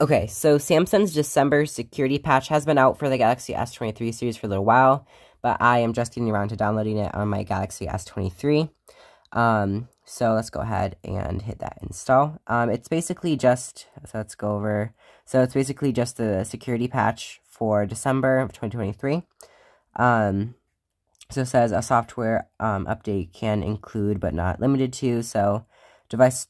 Okay, so Samsung's December security patch has been out for the Galaxy S23 series for a little while, but I am just getting around to downloading it on my Galaxy S23. Um, so let's go ahead and hit that install. Um, it's basically just, so let's go over, so it's basically just the security patch for December of 2023. Um, so it says a software um, update can include but not limited to, so device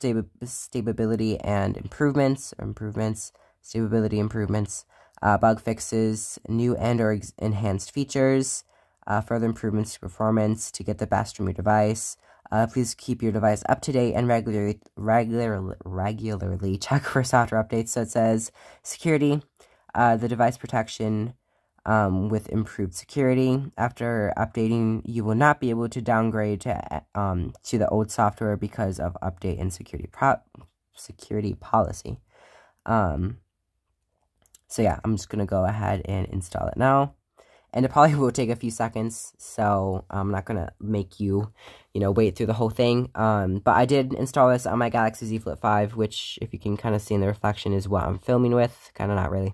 stability and improvements, improvements, stability improvements, uh, bug fixes, new and or enhanced features, uh, further improvements to performance to get the best from your device. Uh, please keep your device up to date and regularly, regularly, regularly check for software updates. So it says security, uh, the device protection, um, with improved security. After updating, you will not be able to downgrade to um, to the old software because of update and security pro- security policy. Um, so yeah, I'm just gonna go ahead and install it now, and it probably will take a few seconds. So I'm not gonna make you, you know, wait through the whole thing. Um, but I did install this on my Galaxy Z Flip Five, which, if you can kind of see in the reflection, is what I'm filming with. Kind of not really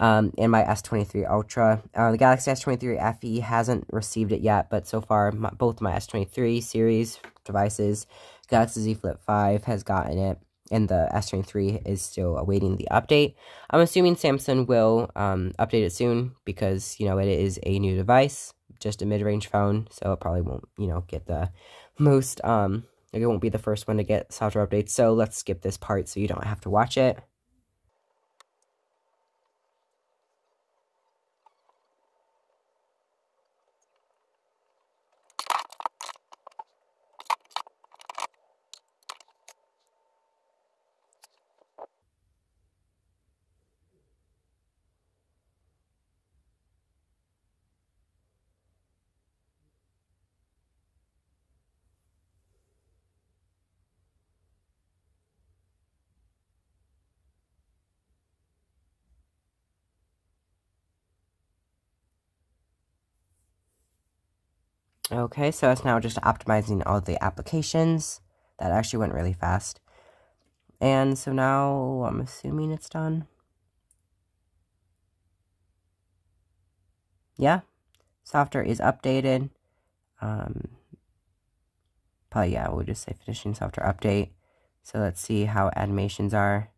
um, and my S23 Ultra. Uh, the Galaxy S23 FE hasn't received it yet, but so far, my, both my S23 series devices, Galaxy Z Flip 5 has gotten it, and the S23 is still awaiting the update. I'm assuming Samsung will um, update it soon because, you know, it is a new device, just a mid-range phone, so it probably won't, you know, get the most, um, it won't be the first one to get software updates, so let's skip this part so you don't have to watch it. Okay, so it's now just optimizing all the applications. That actually went really fast. And so now I'm assuming it's done. Yeah, software is updated. Um, probably, yeah, we'll just say finishing software update. So let's see how animations are.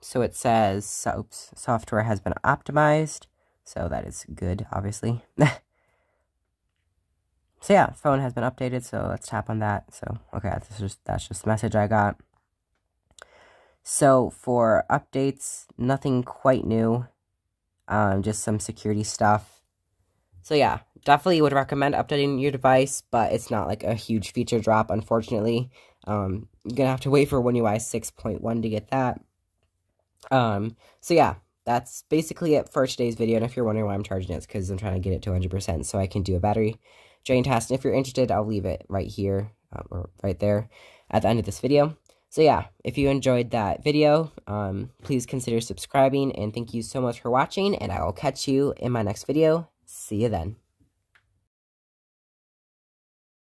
So it says software has been optimized. So that is good, obviously. so yeah, phone has been updated. So let's tap on that. So, okay, that's just, that's just the message I got. So for updates, nothing quite new. Um, just some security stuff. So yeah, definitely would recommend updating your device, but it's not like a huge feature drop, unfortunately. Um, you're going to have to wait for One UI 6.1 to get that. Um, so yeah, that's basically it for today's video. And if you're wondering why I'm charging it, it's because I'm trying to get it to 100% so I can do a battery drain test. And if you're interested, I'll leave it right here um, or right there at the end of this video. So yeah, if you enjoyed that video, um, please consider subscribing. And thank you so much for watching. And I will catch you in my next video. See you then.